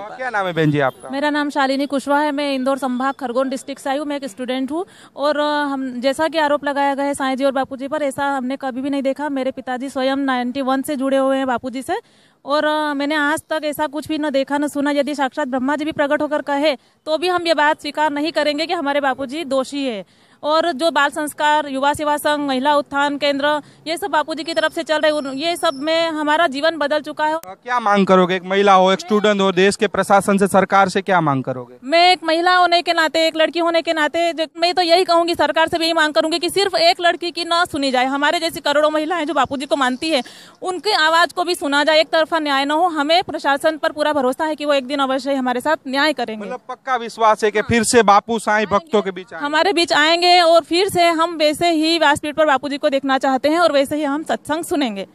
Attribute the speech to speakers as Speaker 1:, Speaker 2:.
Speaker 1: क्या नाम है बहन जी आपका मेरा
Speaker 2: नाम शालिनी कुशवाहा है मैं इंदौर संभाग खरगोन डिस्ट्रिक्ट से आई हूँ मैं एक स्टूडेंट हूँ और हम जैसा कि आरोप लगाया गया है साई जी और बापूजी पर ऐसा हमने कभी भी नहीं देखा मेरे पिताजी स्वयं 91 से जुड़े हुए हैं बापूजी से और मैंने आज तक ऐसा कुछ भी न देखा न सुना यदि साक्षात ब्रह्मा जी भी प्रकट होकर कहे तो भी हम ये बात स्वीकार नहीं करेंगे कि हमारे बापू दोषी है और जो बाल संस्कार युवा सेवा संघ महिला उत्थान केंद्र ये सब बापू की तरफ से चल रहे ये सब में हमारा जीवन बदल चुका है क्या
Speaker 1: मांग करोगे एक महिला हो एक स्टूडेंट हो देश के प्रशासन से सरकार से क्या मांग करोगे
Speaker 2: मैं एक महिला होने के नाते एक लड़की होने के नाते मैं तो यही कहूंगी सरकार से भी यही मांग करूंगी की सिर्फ एक लड़की की न सुनी जाए हमारे जैसी करोड़ों महिलाएं जो बापू को मानती है उनकी आवाज को भी सुना जाए एक तरफा न्याय न हो हमें प्रशासन पर पूरा भरोसा है की वो एक दिन अवश्य हमारे साथ न्याय करेंगे मतलब
Speaker 1: पक्का विश्वास है की फिर से बापू साई भक्तों के बीच
Speaker 2: हमारे बीच आएंगे और फिर से हम वैसे ही व्यासपीठ पर बापू जी को देखना चाहते हैं और वैसे ही हम सत्संग सुनेंगे